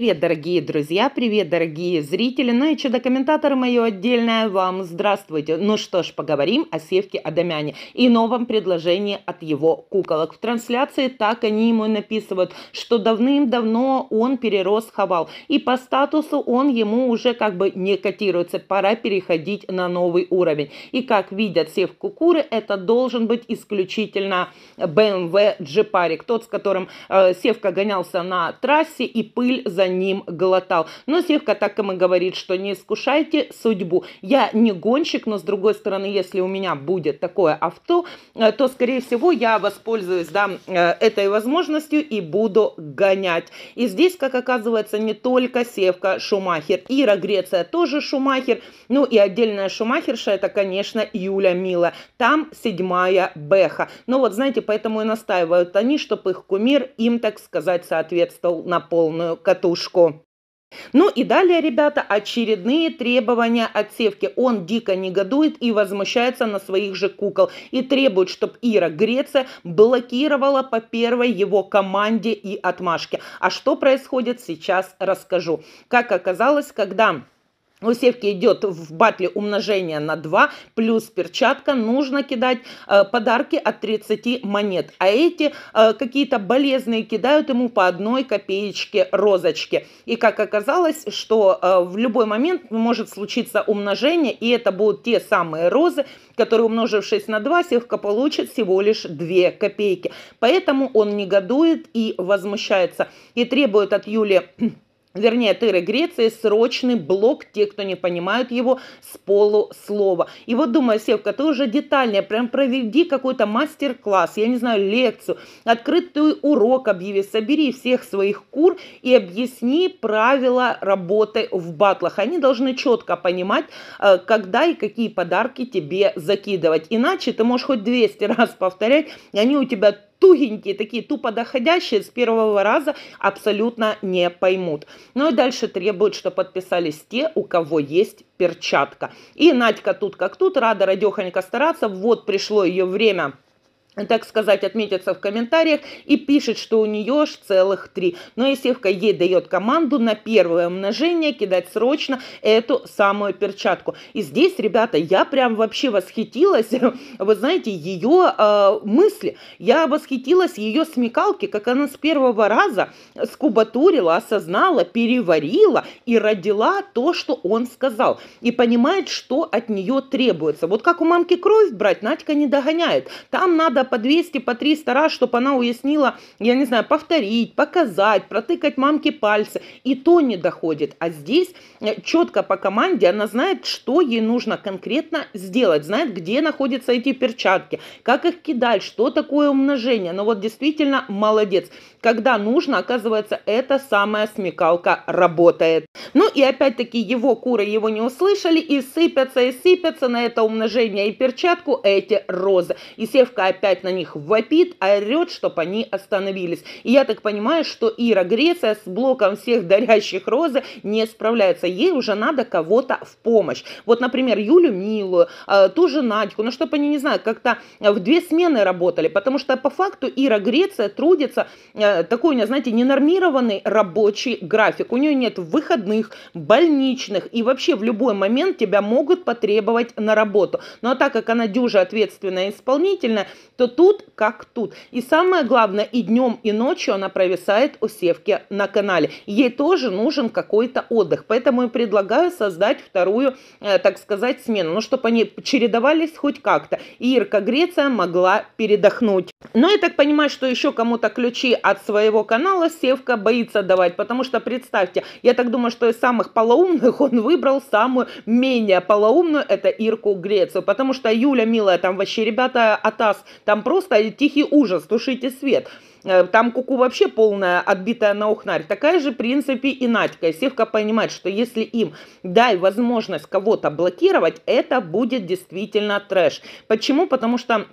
Привет, дорогие друзья, привет, дорогие зрители, ну и чудо-комментаторы мое отдельное вам здравствуйте. Ну что ж, поговорим о Севке Адамяне и новом предложении от его куколок. В трансляции так они ему написывают, что давным-давно он перерос хавал, и по статусу он ему уже как бы не котируется, пора переходить на новый уровень. И как видят Сев Кукуры, это должен быть исключительно BMW эм G-парик, тот, с которым э, Севка гонялся на трассе и пыль за ним глотал. Но Севка так им и говорит, что не искушайте судьбу. Я не гонщик, но с другой стороны, если у меня будет такое авто, э, то, скорее всего, я воспользуюсь да, э, этой возможностью и буду гонять. И здесь, как оказывается, не только Севка Шумахер. Ира Греция тоже Шумахер. Ну и отдельная Шумахерша, это, конечно, Юля Мила. Там седьмая Беха. Но ну вот, знаете, поэтому и настаивают они, чтобы их кумир им, так сказать, соответствовал на полную катушку крышку. Ну и далее, ребята, очередные требования от севки. Он дико негодует и возмущается на своих же кукол. И требует, чтобы Ира Греция блокировала по первой его команде и отмашке. А что происходит сейчас расскажу. Как оказалось, когда у севки идет в батле умножение на 2, плюс перчатка. Нужно кидать э, подарки от 30 монет. А эти э, какие-то болезные кидают ему по одной копеечке розочки. И как оказалось, что э, в любой момент может случиться умножение, и это будут те самые розы, которые, умножившись на 2, севка получит всего лишь 2 копейки. Поэтому он негодует и возмущается, и требует от Юли вернее, Тыры Греции, срочный блок, те, кто не понимают его, с полуслова. И вот думаю, Севка, ты уже детальнее, прям проведи какой-то мастер-класс, я не знаю, лекцию, открытый урок объяви, собери всех своих кур и объясни правила работы в батлах. Они должны четко понимать, э, когда и какие подарки тебе закидывать. Иначе ты можешь хоть 200 раз повторять, и они у тебя тугенькие, такие тупо доходящие, с первого раза абсолютно не поймут. Ну и дальше требуют, что подписались те, у кого есть перчатка. И Надька тут как тут, рада радехонько стараться. Вот пришло ее время так сказать, отметятся в комментариях и пишет, что у нее аж целых три. Но и Севка ей дает команду на первое умножение кидать срочно эту самую перчатку. И здесь, ребята, я прям вообще восхитилась, вы знаете, ее э, мысли. Я восхитилась ее смекалки, как она с первого раза скубатурила, осознала, переварила и родила то, что он сказал. И понимает, что от нее требуется. Вот как у мамки кровь брать, Надька не догоняет. Там надо надо по 200, по 300 раз, чтобы она уяснила, я не знаю, повторить, показать, протыкать мамке пальцы. И то не доходит. А здесь э, четко по команде она знает, что ей нужно конкретно сделать, знает, где находятся эти перчатки, как их кидать, что такое умножение. Но вот действительно молодец. Когда нужно, оказывается, эта самая смекалка работает. Ну и опять-таки его куры его не услышали и сыпятся, и сыпятся на это умножение и перчатку эти розы. И Севка опять опять на них вопит, орет, чтобы они остановились. И я так понимаю, что Ира Греция с блоком всех дарящих розы не справляется. Ей уже надо кого-то в помощь. Вот, например, Юлю Милую, э, ту же Надьку, ну, чтобы они, не знаю, как-то в две смены работали, потому что по факту Ира Греция трудится э, такой у нее, знаете, ненормированный рабочий график. У нее нет выходных, больничных, и вообще в любой момент тебя могут потребовать на работу. Но так как она дюжа ответственная и исполнительная, то тут как тут. И самое главное, и днем, и ночью она провисает у Севки на канале. Ей тоже нужен какой-то отдых. Поэтому и предлагаю создать вторую, э, так сказать, смену. Ну, чтобы они чередовались хоть как-то. И Ирка Греция могла передохнуть. Но я так понимаю, что еще кому-то ключи от своего канала Севка боится давать. Потому что, представьте, я так думаю, что из самых полоумных он выбрал самую менее полоумную, это Ирку Грецию. Потому что Юля, милая, там вообще ребята от а АС там просто тихий ужас, тушите свет. Э, там Куку -ку вообще полная отбитая на ухнарь. Такая же, в принципе, и Надька. Севка понимает, что если им дай возможность кого-то блокировать, это будет действительно трэш. Почему? Потому что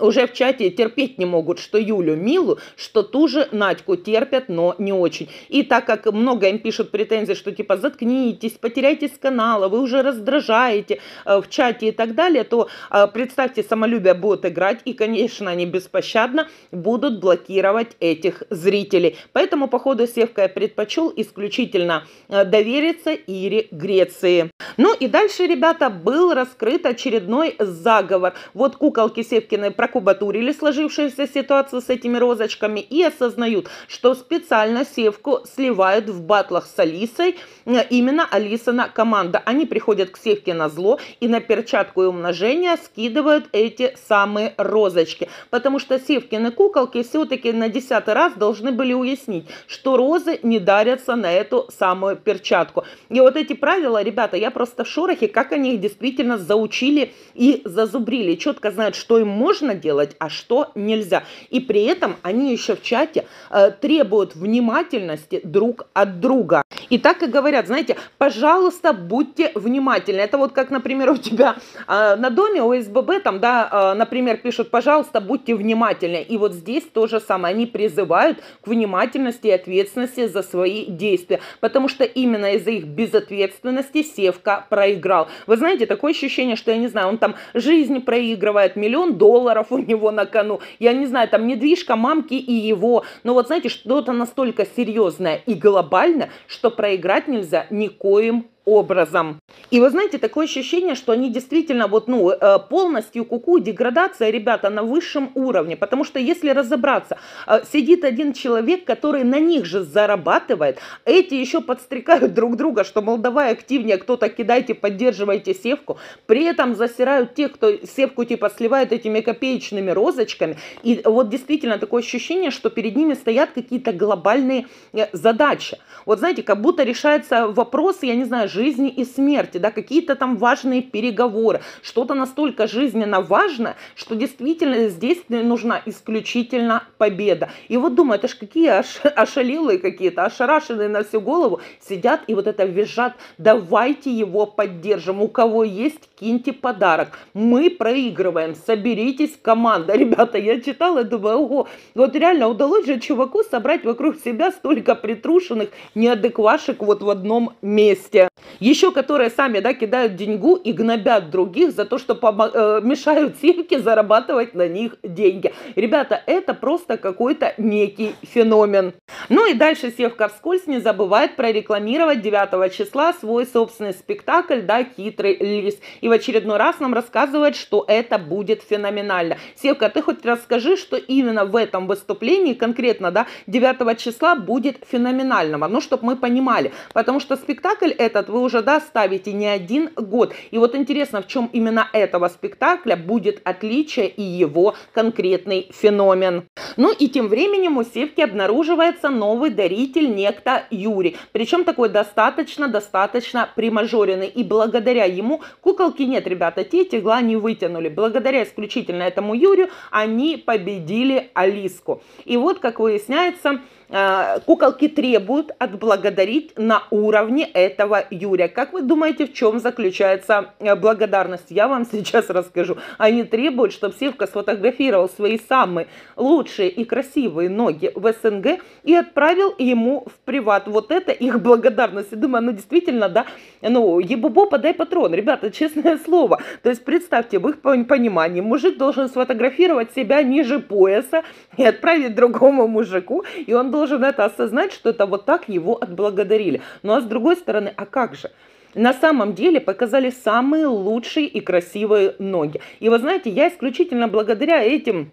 уже в чате терпеть не могут, что Юлю Милу, что ту же Надьку терпят, но не очень. И так как много им пишут претензии, что типа заткнитесь, потеряйтесь с канала, вы уже раздражаете э, в чате и так далее, то э, представьте, самолюбие будут играть, и, конечно, они беспощадно будут блокировать этих зрителей. Поэтому, походу, Севка я предпочел исключительно э, довериться Ире Греции. Ну и дальше, ребята, был раскрыт очередной заговор. Вот куколки Севкиной практически прокубатурили сложившуюся ситуацию с этими розочками и осознают, что специально севку сливают в батлах с Алисой э, именно Алисана команда. Они приходят к севке на зло и на перчатку и умножение скидывают эти самые розочки. Потому что севкины куколки все-таки на десятый раз должны были уяснить, что розы не дарятся на эту самую перчатку. И вот эти правила, ребята, я просто в шорохе, как они их действительно заучили и зазубрили. Четко знают, что им можно делать, а что нельзя. И при этом они еще в чате э, требуют внимательности друг от друга. И так и говорят, знаете, пожалуйста, будьте внимательны. Это вот как, например, у тебя э, на доме у СББ, там, да, э, например, пишут, пожалуйста, будьте внимательны. И вот здесь то же самое. Они призывают к внимательности и ответственности за свои действия. Потому что именно из-за их безответственности Севка проиграл. Вы знаете, такое ощущение, что, я не знаю, он там жизнь проигрывает, миллион долларов долларов у него на кону. Я не знаю, там недвижка мамки и его. Но вот знаете, что-то настолько серьезное и глобально, что проиграть нельзя никоим образом. И вы знаете, такое ощущение, что они действительно вот, ну, э, полностью куку, -ку, деградация, ребята, на высшем уровне. Потому что если разобраться, э, сидит один человек, который на них же зарабатывает, эти еще подстрекают друг друга, что, мол, давай активнее, кто-то кидайте, поддерживайте севку. При этом засирают тех, кто севку типа сливает этими копеечными розочками. И вот действительно такое ощущение, что перед ними стоят какие-то глобальные э, задачи. Вот знаете, как будто решается вопрос, я не знаю, жизни и смерти, да, какие-то там важные переговоры, что-то настолько жизненно важно, что действительно здесь нужна исключительно победа. И вот думаю, это ж какие ош ошалелые какие-то, ошарашенные на всю голову сидят и вот это визжат, давайте его поддержим, у кого есть, киньте подарок, мы проигрываем, соберитесь, команда. Ребята, я читала, думаю, ого, вот реально удалось же чуваку собрать вокруг себя столько притрушенных неадеквашек вот в одном месте. Еще которые сами да, кидают деньгу и гнобят других за то, что э, мешают семке зарабатывать на них деньги. Ребята, это просто какой-то некий феномен. Ну и дальше Севка вскользь не забывает прорекламировать 9 числа свой собственный спектакль да, «Хитрый лис». И в очередной раз нам рассказывает, что это будет феноменально. Севка, ты хоть расскажи, что именно в этом выступлении, конкретно да, 9 числа будет феноменального, ну, чтобы мы понимали. Потому что спектакль этот вы уже, да, ставите не один год. И вот интересно, в чем именно этого спектакля будет отличие и его конкретный феномен. Ну и тем временем у Севки обнаруживается новый даритель, некто Юрий. Причем такой достаточно-достаточно примажоренный. И благодаря ему куколки нет, ребята, те тегла не вытянули. Благодаря исключительно этому Юрию они победили Алиску. И вот, как выясняется, а, куколки требуют отблагодарить на уровне этого Юрия. Как вы думаете, в чем заключается э, благодарность? Я вам сейчас расскажу. Они требуют, чтобы Севка сфотографировал свои самые лучшие и красивые ноги в СНГ и отправил ему в приват. Вот это их благодарность. Я думаю, ну действительно, да, ну, ебубо, подай патрон. Ребята, честное слово. То есть представьте, в их понимании мужик должен сфотографировать себя ниже пояса и отправить другому мужику, и он должен должен это осознать, что это вот так его отблагодарили. Ну а с другой стороны, а как же? на самом деле показали самые лучшие и красивые ноги. И вы знаете, я исключительно благодаря этим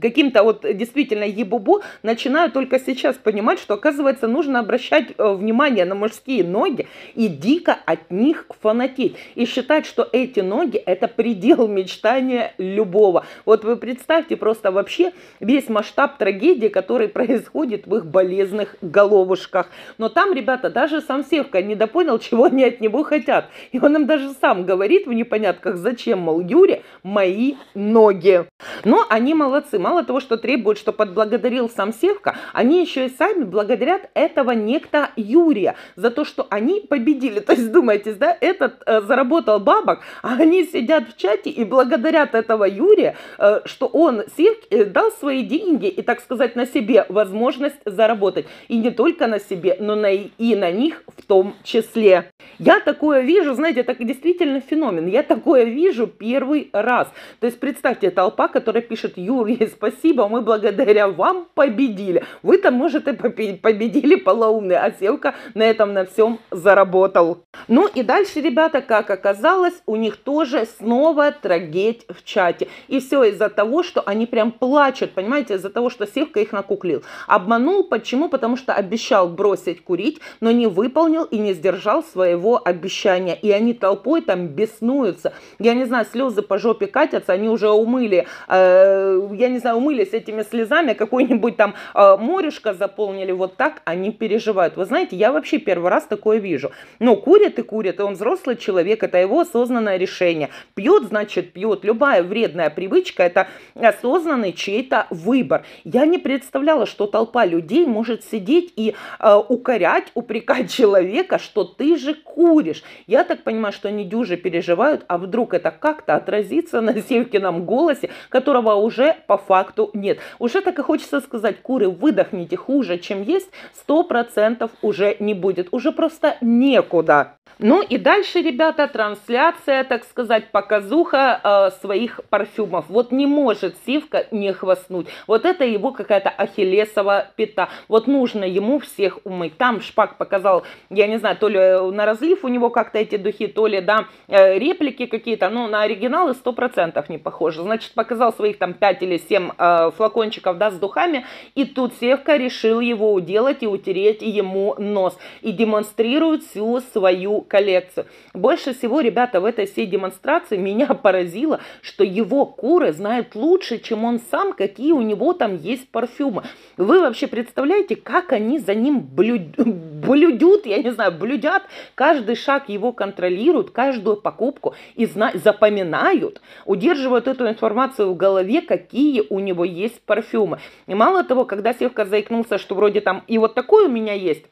каким-то вот действительно ебубу, начинаю только сейчас понимать, что, оказывается, нужно обращать э, внимание на мужские ноги и дико от них фанатить. И считать, что эти ноги – это предел мечтания любого. Вот вы представьте просто вообще весь масштаб трагедии, который происходит в их болезных головушках. Но там, ребята, даже сам Севка не допонял, чего они от него хотят. И он им даже сам говорит в непонятках, зачем, мол, Юре мои ноги. Но они молодцы продавцы мало того, что требуют, что подблагодарил сам Севка, они еще и сами благодарят этого некто Юрия за то, что они победили. То есть, думаете, да, этот э, заработал бабок, а они сидят в чате и благодарят этого Юрия, э, что он Севке э, дал свои деньги и, так сказать, на себе возможность заработать. И не только на себе, но на, и на них в том числе. Я такое вижу, знаете, это действительно феномен. Я такое вижу первый раз. То есть, представьте, толпа, которая пишет Юрий спасибо, мы благодаря вам победили. Вы там, может, и победили полоумный, а Севка на этом на всем заработал. Ну и дальше, ребята, как оказалось, у них тоже снова трагедь в чате. И все из-за того, что они прям плачут, понимаете, из-за того, что Севка их накуклил. Обманул, почему? Потому что обещал бросить курить, но не выполнил и не сдержал своего обещания. И они толпой там беснуются. Я не знаю, слезы по жопе катятся, они уже умыли. Э, я не не знаю, умылись этими слезами, какой-нибудь там э, а, морюшко заполнили, вот так они переживают. Вы знаете, я вообще первый раз такое вижу. Но ну, курит и курит, и он взрослый человек, это его осознанное решение. Пьет, значит, пьет. Любая вредная привычка – это осознанный чей-то выбор. Я не представляла, что толпа людей может сидеть и э, укорять, упрекать человека, что ты же куришь. Я так понимаю, что они дюже переживают, а вдруг это как-то отразится на Севкином голосе, которого уже по факту нет. Уже так и хочется сказать, куры, выдохните, хуже, чем есть, 100% уже не будет. Уже просто некуда. Ну и дальше, ребята, трансляция, так сказать, показуха э, своих парфюмов. Вот не может Сивка не хвастнуть. Вот это его какая-то ахиллесова пята. Вот нужно ему всех умыть. Там Шпак показал, я не знаю, то ли э, на разлив у него как-то эти духи, то ли, да, э, реплики какие-то, но на оригиналы 100% не похоже. Значит, показал своих там 5 или 7 этим э, флакончиков, да, с духами, и тут Севка решил его уделать и утереть ему нос, и демонстрирует всю свою коллекцию. Больше всего, ребята, в этой всей демонстрации меня поразило, что его куры знают лучше, чем он сам, какие у него там есть парфюмы. Вы вообще представляете, как они за ним блюд... блюдют, я не знаю, блюдят, каждый шаг его контролируют, каждую покупку и зна... запоминают, удерживают эту информацию в голове, какие у него есть парфюмы. И мало того, когда Севка заикнулся, что вроде там и вот такой у меня есть,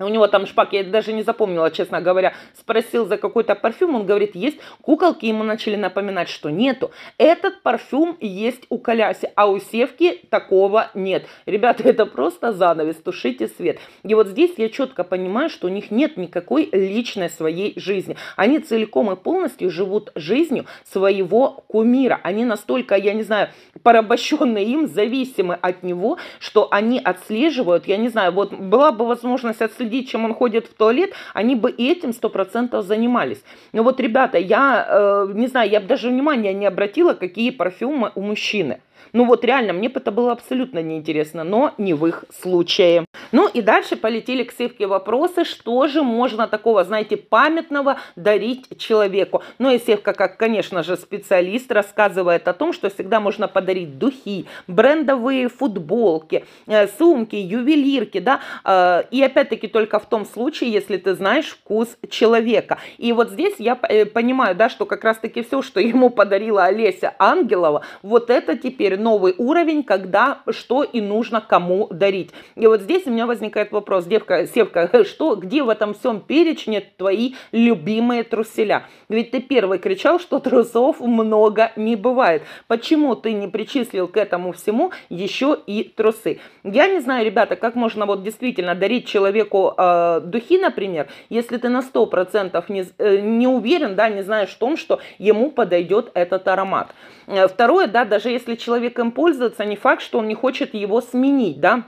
у него там шпак, я даже не запомнила, честно говоря, спросил за какой-то парфюм, он говорит, есть куколки, ему начали напоминать, что нету. Этот парфюм есть у Коляси, а у Севки такого нет. Ребята, это просто занавес, тушите свет. И вот здесь я четко понимаю, что у них нет никакой личной своей жизни. Они целиком и полностью живут жизнью своего кумира. Они настолько, я не знаю, порабощенные им, зависимы от него, что они отслеживают, я не знаю, вот была бы возможность отслеживать следить, чем он ходит в туалет, они бы и этим 100% занимались. Но вот, ребята, я, э, не знаю, я бы даже внимания не обратила, какие парфюмы у мужчины. Ну вот реально, мне это было абсолютно неинтересно, но не в их случае. Ну и дальше полетели к сыпке вопросы, что же можно такого, знаете, памятного дарить человеку. Ну и Севка, как, конечно же, специалист, рассказывает о том, что всегда можно подарить духи, брендовые футболки, э, сумки, ювелирки, да, э, и опять-таки только в том случае, если ты знаешь вкус человека. И вот здесь я э, понимаю, да, что как раз-таки все, что ему подарила Олеся Ангелова, вот это теперь теперь новый уровень, когда что и нужно кому дарить. И вот здесь у меня возникает вопрос, девка, Севка, что, где в этом всем перечне твои любимые труселя? Ведь ты первый кричал, что трусов много не бывает. Почему ты не причислил к этому всему еще и трусы? Я не знаю, ребята, как можно вот действительно дарить человеку э, духи, например, если ты на 100% не, э, не уверен, да, не знаешь в том, что ему подойдет этот аромат. Э, второе, да, даже если человек человеком пользоваться, не факт, что он не хочет его сменить, да.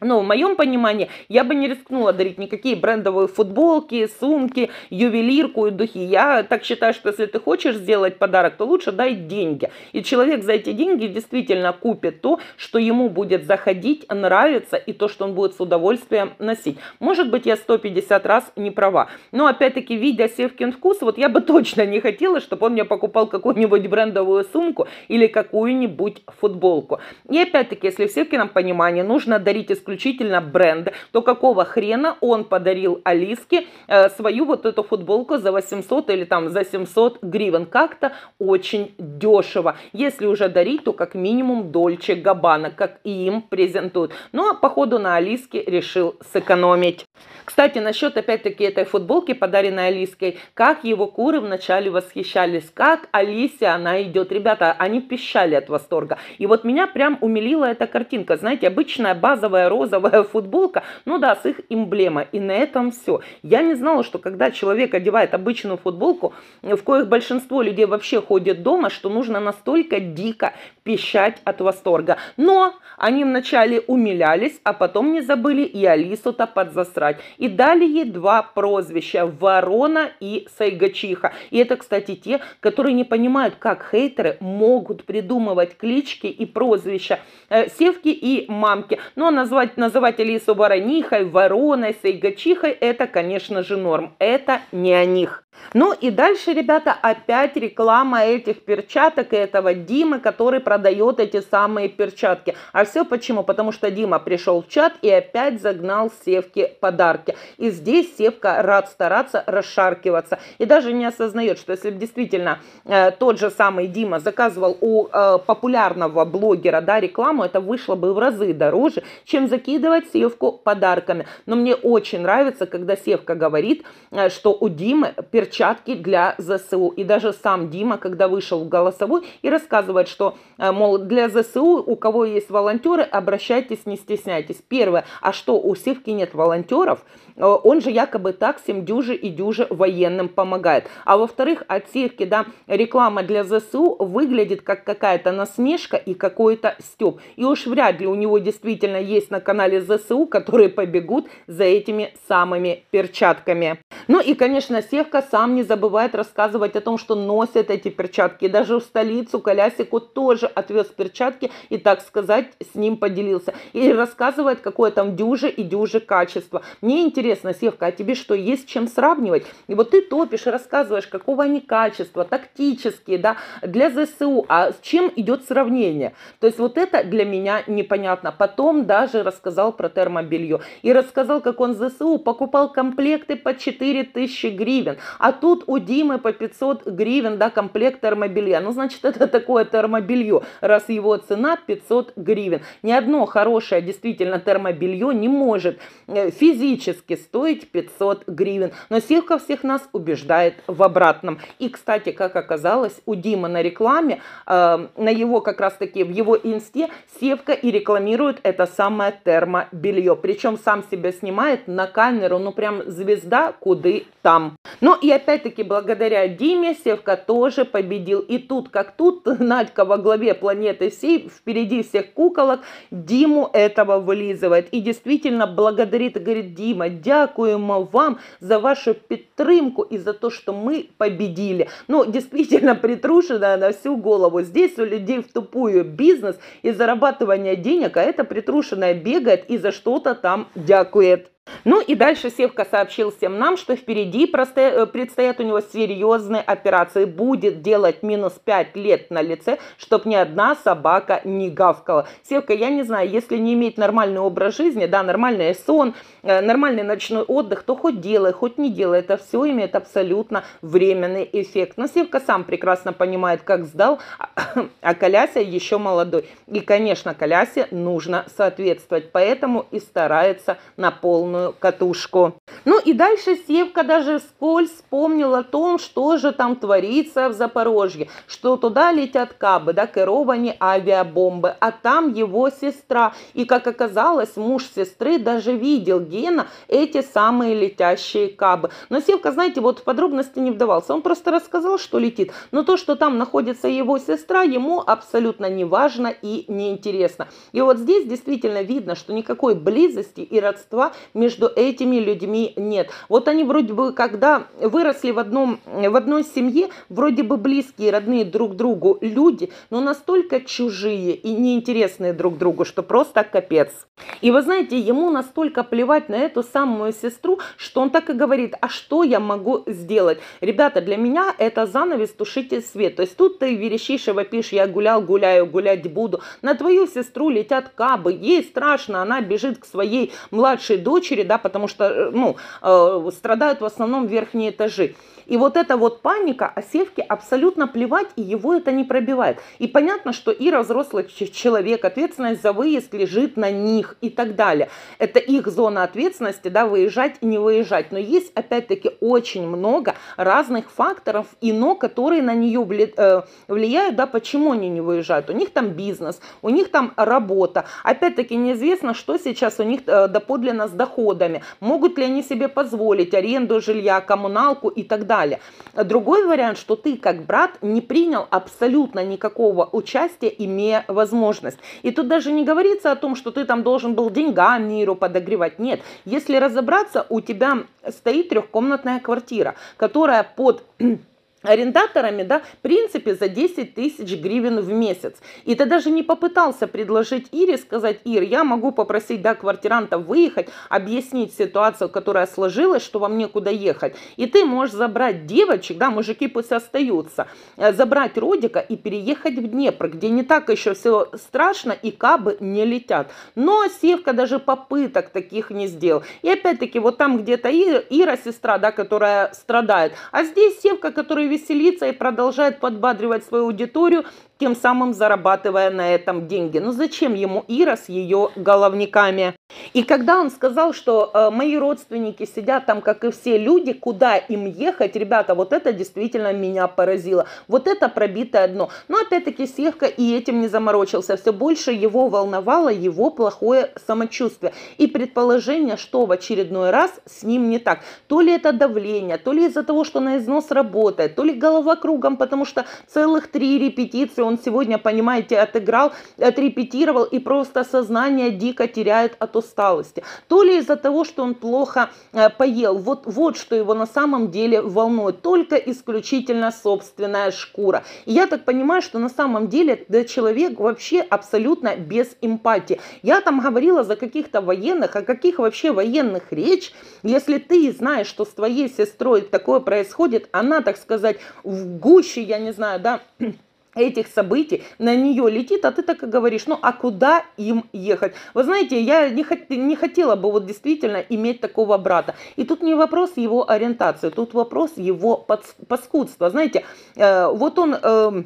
Но в моем понимании я бы не рискнула дарить никакие брендовые футболки, сумки, ювелирку и духи. Я так считаю, что если ты хочешь сделать подарок, то лучше дай деньги. И человек за эти деньги действительно купит то, что ему будет заходить, нравиться и то, что он будет с удовольствием носить. Может быть, я 150 раз не права. Но опять-таки, видя Севкин вкус, вот я бы точно не хотела, чтобы он мне покупал какую-нибудь брендовую сумку или какую-нибудь футболку. И опять-таки, если в Севкином понимании нужно дарить из исключительно бренда, то какого хрена он подарил Алиске э, свою вот эту футболку за 800 или там за 700 гривен. Как-то очень дешево. Если уже дарить, то как минимум Дольче Габана, как и им презентуют. Ну а походу на Алиске решил сэкономить. Кстати, насчет опять-таки этой футболки, подаренной Алиской, как его куры вначале восхищались, как Алисе она идет. Ребята, они пищали от восторга. И вот меня прям умилила эта картинка. Знаете, обычная базовая роза розовая футболка, ну да, с их эмблемой. И на этом все. Я не знала, что когда человек одевает обычную футболку, э, в коих большинство людей вообще ходит дома, что нужно настолько дико пищать от восторга. Но они вначале умилялись, а потом не забыли и Алису-то подзасрать. И дали ей два прозвища – Ворона и Сайгачиха. И это, кстати, те, которые не понимают, как хейтеры могут придумывать клички и прозвища э, Севки и Мамки. Но ну, а назвать Называть, называть Алису воронихой, вороной, сайгачихой – это, конечно же, норм. Это не о них. Ну и дальше, ребята, опять реклама этих перчаток и этого Димы, который продает эти самые перчатки. А все почему? Потому что Дима пришел в чат и опять загнал Севке подарки. И здесь Севка рад стараться расшаркиваться. И даже не осознает, что если бы действительно э, тот же самый Дима заказывал у э, популярного блогера да, рекламу, это вышло бы в разы дороже, чем закидывать Севку подарками. Но мне очень нравится, когда Севка говорит, э, что у Димы перчатки перчатки для ЗСУ. И даже сам Дима, когда вышел в голосовой и рассказывает, что, э, мол, для ЗСУ, у кого есть волонтеры, обращайтесь, не стесняйтесь. Первое, а что, у Сивки нет волонтеров? Э, он же якобы так всем дюже и дюже военным помогает. А во-вторых, отсевки, да, реклама для ЗСУ выглядит как какая-то насмешка и какой-то стёб. И уж вряд ли у него действительно есть на канале ЗСУ, которые побегут за этими самыми перчатками. Ну и, конечно, Севка сам не забывает рассказывать о том, что носят эти перчатки. Даже в столицу Колясику тоже отвез перчатки и, так сказать, с ним поделился. И рассказывает, какое там дюже и дюже качество. Мне интересно, интересно, Севка, а тебе что, есть чем сравнивать? И вот ты топишь, рассказываешь, какого они качества, тактические, да, для ЗСУ, а с чем идет сравнение? То есть вот это для меня непонятно. Потом даже рассказал про термобелье и рассказал, как он ЗСУ покупал комплекты по 4000 гривен, а тут у Димы по 500 гривен, да, комплект термобелья. Ну, значит, это такое термобелье, раз его цена 500 гривен. Ни одно хорошее действительно термобелье не может э, физически стоить 500 гривен. Но Сивка всех нас убеждает в обратном. И, кстати, как оказалось, у Димы на рекламе, э, на его как раз-таки, в его инсте Севка и рекламирует это самое термобелье. Причем сам себя снимает на камеру, ну прям звезда куды там. Ну и опять-таки благодаря Диме Севка тоже победил. И тут как тут, Надька во главе планеты всей, впереди всех куколок, Диму этого вылизывает. И действительно благодарит, говорит, Дима, дякуємо вам за вашу підтримку и за то, что мы победили. Ну, действительно, притрушенная на всю голову. Здесь у людей в тупую бизнес и зарабатывание денег, а это притрушенная бегает и за что-то там дякует. Ну и дальше Севка сообщил всем нам, что впереди э, предстоят у него серьезные операции. Будет делать минус 5 лет на лице, чтобы ни одна собака не гавкала. Севка, я не знаю, если не иметь нормальный образ жизни, да, нормальный сон, э, нормальный ночной отдых, то хоть делай, хоть не делай, это все имеет абсолютно временный эффект. Но Севка сам прекрасно понимает, как сдал, а Коляся еще молодой. И, конечно, Колясе нужно соответствовать, поэтому и старается на полную самую катушку. Ну и дальше Севка даже вскользь вспомнил о том, что же там творится в Запорожье, что туда летят кабы, да, керовані авиабомбы, а там его сестра. И, как оказалось, муж сестры даже видел Гена эти самые летящие кабы. Но Севка, знаете, вот в подробности не вдавался, он просто рассказал, что летит. Но то, что там находится его сестра, ему абсолютно не важно и не интересно. И вот здесь действительно видно, что никакой близости и родства между между этими людьми нет. Вот они вроде бы, когда выросли в, одном, в одной семье, вроде бы близкие, родные друг другу люди, но настолько чужие и неинтересные друг другу, что просто капец. И вы знаете, ему настолько плевать на эту самую сестру, что он так и говорит, а что я могу сделать? Ребята, для меня это занавес, тушите свет. То есть тут ты верещишь и вопишь, я гулял, гуляю, гулять буду. На твою сестру летят кабы, ей страшно, она бежит к своей младшей дочери, очередь, да, потому что э, ну, э, страдают в основном верхние этажи. И вот эта вот паника, а Севке абсолютно плевать, и его это не пробивает. И понятно, что Ира взрослый человек, ответственность за выезд лежит на них и так далее. Это их зона ответственности, да, выезжать и не выезжать. Но есть, опять-таки, очень много разных факторов и но, которые на нее э, влияют, да, почему они не выезжают. У них там бизнес, у них там работа. Опять-таки, неизвестно, что сейчас у них э, доподлинно с доходом доходами, могут ли они себе позволить аренду жилья, коммуналку и так далее. Другой вариант, что ты как брат не принял абсолютно никакого участия, имея возможность. И тут даже не говорится о том, что ты там должен был деньгами миру подогревать. Нет, если разобраться, у тебя стоит трехкомнатная квартира, которая под арендаторами, да, в принципе, за 10 тысяч гривен в месяц. И ты даже не попытался предложить Ире, сказать, Ир, я могу попросить, да, квартиранта выехать, объяснить ситуацию, которая сложилась, что вам некуда ехать. И ты можешь забрать девочек, да, мужики пусть остаются, э, забрать Родика и переехать в Днепр, где не так еще все страшно и кабы не летят. Но Севка даже попыток таких не сделал. И опять-таки, вот там где-то Ира, Ира сестра, да, которая страдает, а здесь Севка, который веселится и продолжает подбадривать свою аудиторию, тем самым зарабатывая на этом деньги. Ну зачем ему Ира с ее головниками? И когда он сказал, что э, мои родственники сидят там, как и все люди, куда им ехать, ребята, вот это действительно меня поразило. Вот это пробитое дно. Но опять-таки Севка и этим не заморочился. Все больше его волновало его плохое самочувствие и предположение, что в очередной раз с ним не так. То ли это давление, то ли из-за того, что на износ работает, то ли голова кругом, потому что целых три репетиции он сегодня, понимаете, отыграл, отрепетировал и просто сознание дико теряет от усталости. То ли из-за того, что он плохо э, поел. Вот, вот что его на самом деле волнует. Только исключительно собственная шкура. И я так понимаю, что на самом деле да, человек вообще абсолютно без эмпатии. Я там говорила за каких-то военных, о каких вообще военных речь, если ты знаешь, что с твоей сестрой такое происходит, она, так сказать, в гуще, я не знаю, да, этих событий на нее летит, а ты так и говоришь, ну а куда им ехать? Вы знаете, я не, хот- не хотела бы вот действительно иметь такого брата. И тут не вопрос его ориентации, тут вопрос его подс- паскудства. Знаете, э, вот он... Э,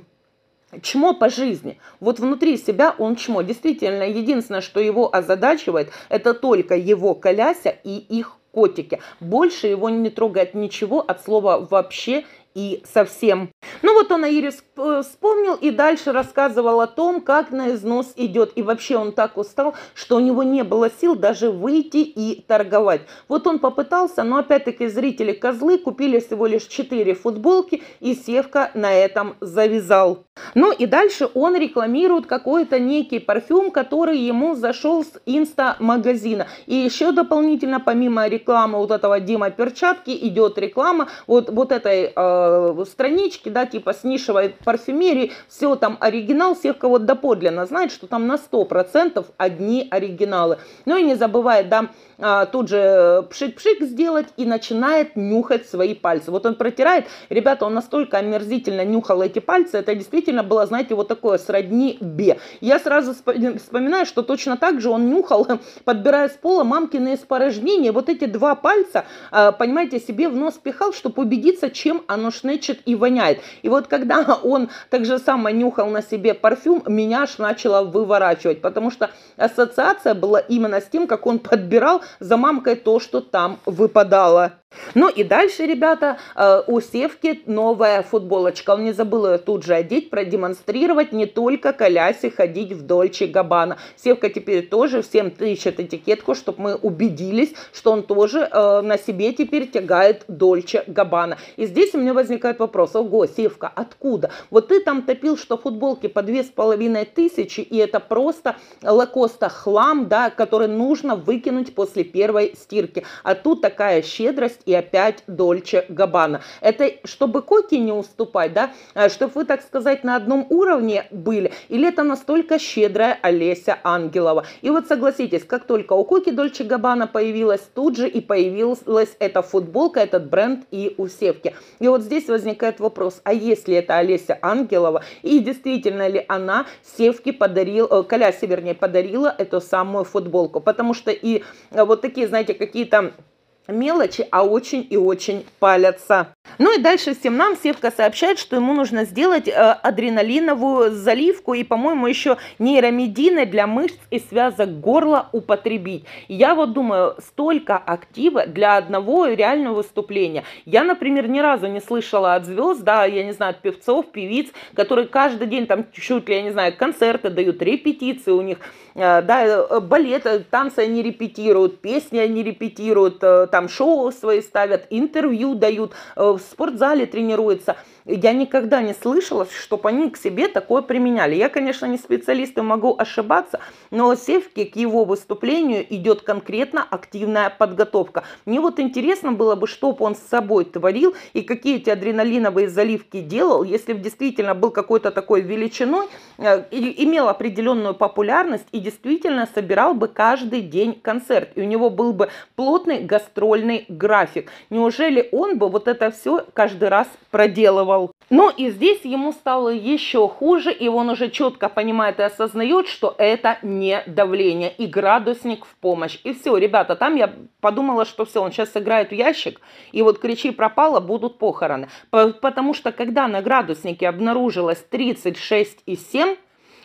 чмо по жизни. Вот внутри себя он чмо. Действительно, единственное, что его озадачивает, это только его коляся и их котики. Больше его не трогает ничего от слова вообще и совсем. Ну вот он Аирис э, вспомнил и дальше рассказывал о том, как на износ идет. И вообще он так устал, что у него не было сил даже выйти и торговать. Вот он попытался, но опять-таки зрители козлы купили всего лишь 4 футболки и Севка на этом завязал. Ну и дальше он рекламирует какой-то некий парфюм, который ему зашел с инста-магазина. И еще дополнительно, помимо рекламы вот этого Дима Перчатки, идет реклама вот, вот этой э, э, странички, да, типа с нишевой парфюмерии, все там оригинал, всех кого доподлинно знает, что там на 100% одни оригиналы. Ну и не забывает, да, а, тут же э, пшик-пшик сделать и начинает нюхать свои пальцы. Вот он протирает, ребята, он настолько омерзительно нюхал эти пальцы, это действительно было, знаете, вот такое сродни бе. Я сразу вспоминаю, что точно так же он нюхал, подбирая с пола мамкины испорожнения, вот эти два пальца, э, понимаете, себе в нос пихал, чтобы убедиться, чем оно шнычет и воняет. И вот когда он так же само нюхал на себе парфюм, меня аж начало выворачивать, потому что ассоциация была именно с тем, как он подбирал за мамкой то, что там выпадало. Ну и дальше, ребята, э, у Севки новая футболочка. Он не забыл ее тут же одеть, продемонстрировать не только Колясе ходить в Дольче Габана. Севка теперь тоже всем тыщет этикетку, чтобы мы убедились, что он тоже э, на себе теперь тягает Дольче Габана. И здесь у меня возникает вопрос, ого, Севка, откуда? Вот ты там топил, что футболки по две с половиной тысячи, и это просто лакоста хлам, да, который нужно выкинуть после первой стирки. А тут такая щедрость и опять Дольче Габана. Это чтобы Коки не уступать, да, э, чтобы вы, так сказать, на одном уровне были, или это настолько щедрая Олеся Ангелова. И вот согласитесь, как только у Коки Дольче Габана появилась, тут же и появилась эта футболка, этот бренд и у Севки. И вот здесь возникает вопрос, а если это Олеся Ангелова, и действительно ли она Севке подарила, э, Колясе, вернее, подарила эту самую футболку, потому что и э, вот такие, знаете, какие-то мелочи, а очень и очень палятся. Ну и дальше всем нам Севка сообщает, что ему нужно сделать э, адреналиновую заливку и, по-моему, еще нейромедины для мышц и связок горла употребить. Я вот думаю, столько актива для одного реального выступления. Я, например, ни разу не слышала от звезд, да, я не знаю, от певцов, певиц, которые каждый день там чуть ли, я не знаю, концерты дают, репетиции у них, э, да, э, балет, танцы они репетируют, песни они репетируют, э, там шоу свои ставят, интервью дают, э, в спортзале тренируются я никогда не слышала, чтобы они к себе такое применяли. Я, конечно, не специалист и могу ошибаться, но Севке к его выступлению идет конкретно активная подготовка. Мне вот интересно было бы, что бы он с собой творил и какие эти адреналиновые заливки делал, если бы действительно был какой-то такой величиной, э, имел определенную популярность и действительно собирал бы каждый день концерт. И у него был бы плотный гастрольный график. Неужели он бы вот это все каждый раз проделывал? чувствовал. Но ну и здесь ему стало еще хуже, и он уже четко понимает и осознает, что это не давление и градусник в помощь. И все, ребята, там я подумала, что все, он сейчас сыграет в ящик, и вот кричи пропало, будут похороны. Потому что когда на градуснике обнаружилось 36,7,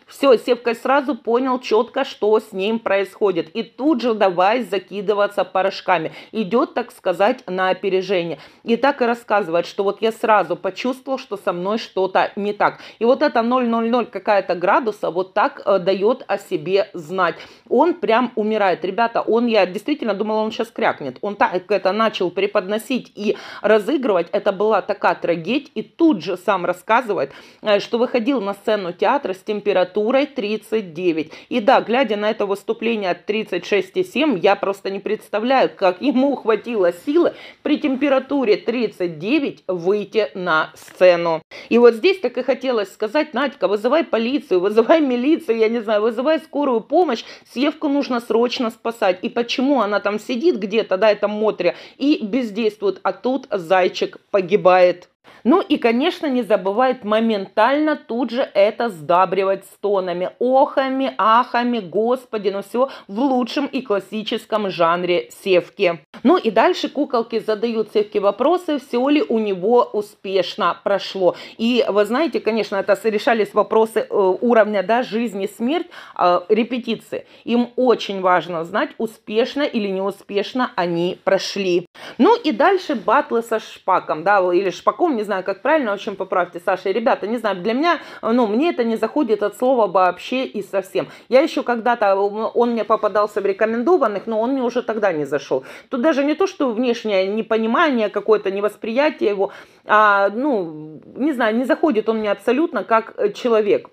все, Севка сразу понял четко, что с ним происходит. И тут же давай закидываться порошками. Идет, так сказать, на опережение. И так и рассказывает, что вот я сразу почувствовал, что со мной что-то не так. И вот это 0,00 какая-то градуса вот так э, дает о себе знать. Он прям умирает. Ребята, он, я действительно думала, он сейчас крякнет. Он так э, это начал преподносить и разыгрывать. Это была такая трагедия. И тут же сам рассказывает, э, что выходил на сцену театра с температурой температурой 39. И да, глядя на это выступление от 36,7, я просто не представляю, как ему хватило силы при температуре 39 выйти на сцену. И вот здесь так и хотелось сказать, Надька, вызывай полицию, вызывай милицию, я не знаю, вызывай скорую помощь, Севку нужно срочно спасать. И почему она там сидит где-то, да, это мотря и бездействует, а тут зайчик погибает. Ну и, конечно, не забывает моментально тут же это сдабривать стонами, охами, ахами, господи, ну все в лучшем и классическом жанре севки. Ну и дальше куколки задают севке вопросы, все ли у него успешно прошло. И вы знаете, конечно, это решались вопросы э, уровня да, жизни, смерть, э, репетиции. Им очень важно знать, успешно или неуспешно они прошли. Ну и дальше батлы со шпаком, да, или шпаком, не знаю, как правильно, в общем, поправьте, Саша, и, ребята, не знаю, для меня, ну, мне это не заходит от слова вообще и совсем. Я еще когда-то, э, он мне попадался в рекомендованных, но он мне уже тогда не зашел. Тут даже не то, что внешнее непонимание какое-то, невосприятие его, а, ну, не знаю, не заходит он мне абсолютно как э, человек.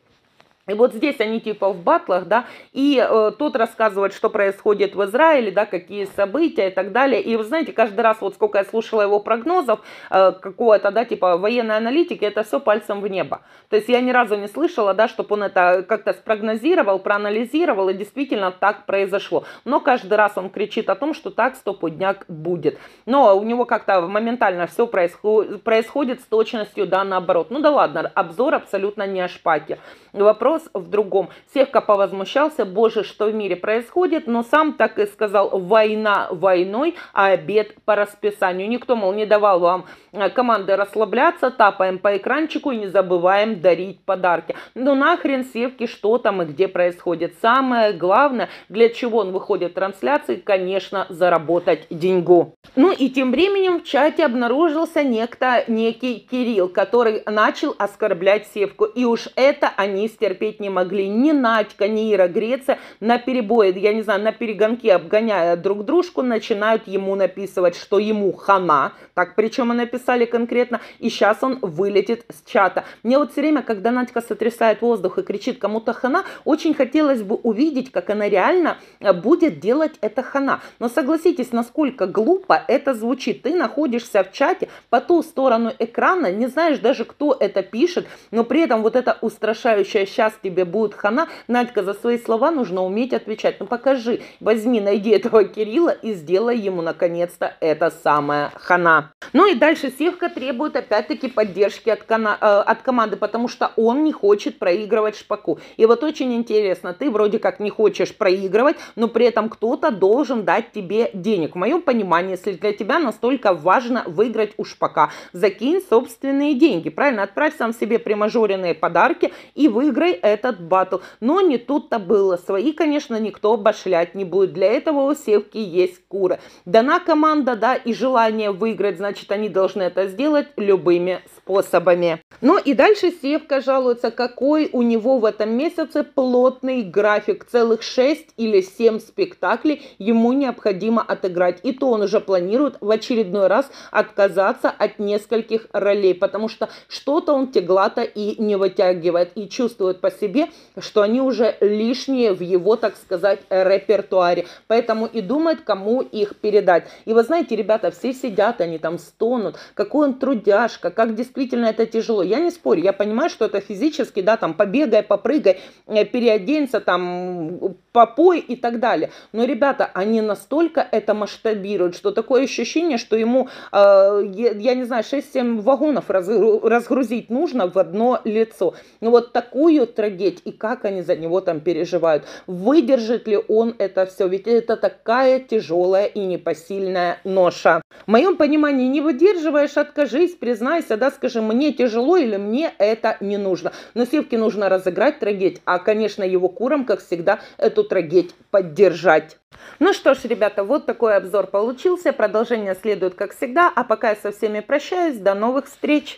И вот здесь они типа в батлах, да, и э, тот рассказывает, что происходит в Израиле, да, какие события и так далее. И вы знаете, каждый раз, вот сколько я слушала его прогнозов, э, какого-то, да, типа военной аналитики, это все пальцем в небо. То есть я ни разу не слышала, да, чтобы он это как-то спрогнозировал, проанализировал, и действительно так произошло. Но каждый раз он кричит о том, что так стопудняк будет. Но у него как-то моментально все происход происходит с точностью, да, наоборот. Ну да ладно, обзор абсолютно не о шпаке. Вопрос вопрос в другом. Севка повозмущался, боже, что в мире происходит, но сам так и сказал, война войной, а обед по расписанию. Никто, мол, не давал вам э, команды расслабляться, тапаем по экранчику и не забываем дарить подарки. Ну нахрен Севке, что там и где происходит. Самое главное, для чего он выходит в трансляции, конечно, заработать деньгу. Ну и тем временем в чате обнаружился некто, некий Кирилл, который начал оскорблять Севку. И уж это они стерпели терпеть не могли ни Надька, ни Ира Греция. На перебое, я не знаю, на перегонке обгоняя друг дружку, начинают ему написывать, что ему хана. Так, причем и написали конкретно. И сейчас он вылетит с чата. Мне вот все время, когда Надька сотрясает воздух и кричит кому-то хана, очень хотелось бы увидеть, как она реально э, будет делать это хана. Но согласитесь, насколько глупо это звучит. Ты находишься в чате по ту сторону экрана, не знаешь даже, кто это пишет, но при этом вот это устрашающее «сейчас сейчас тебе будет хана. Надька, за свои слова нужно уметь отвечать. Ну покажи, возьми, найди этого Кирилла и сделай ему наконец-то это самое хана. Ну и дальше Севка требует опять-таки поддержки от, кана, э, от команды, потому что он не хочет проигрывать Шпаку. И вот очень интересно, ты вроде как не хочешь проигрывать, но при этом кто-то должен дать тебе денег. В моем понимании, если для тебя настолько важно выиграть у Шпака, закинь собственные деньги, правильно? Отправь сам себе примажоренные подарки и выиграй этот батл. Но не тут-то было. Свои, конечно, никто башлять не будет. Для этого у Севки есть кура. Дана команда, да, и желание выиграть, значит, они должны это сделать любыми способами. Ну и дальше Севка жалуется, какой у него в этом месяце плотный график. Целых 6 или 7 спектаклей ему необходимо отыграть. И то он уже планирует в очередной раз отказаться от нескольких ролей, потому что что-то он теглато и не вытягивает. И чувствует по себе, что они уже лишние в его, так сказать, репертуаре. Поэтому и думает, кому их передать. И вы знаете, ребята, все сидят, они там стонут, какой он трудяшка, как действительно это тяжело. Я не спорю, я понимаю, что это физически, да, там побегай, попрыгай, э, переоденься, там попой и так далее. Но, ребята, они настолько это масштабируют, что такое ощущение, что ему, э, я не знаю, 6-7 вагонов разгрузить нужно в одно лицо. Ну вот такую трагедь и как они за него там переживают. Выдержит ли он это все? Ведь это такая тяжелая и непосильная ноша. В моем понимании, не выдерживаешь, откажись, признайся, да, скажи, мне тяжело или мне это не нужно. Но Севке нужно разыграть трагедь, а, конечно, его курам, как всегда, эту утро поддержать. Ну что ж, ребята, вот такой обзор получился. Продолжение следует, как всегда. А пока я со всеми прощаюсь. До новых встреч!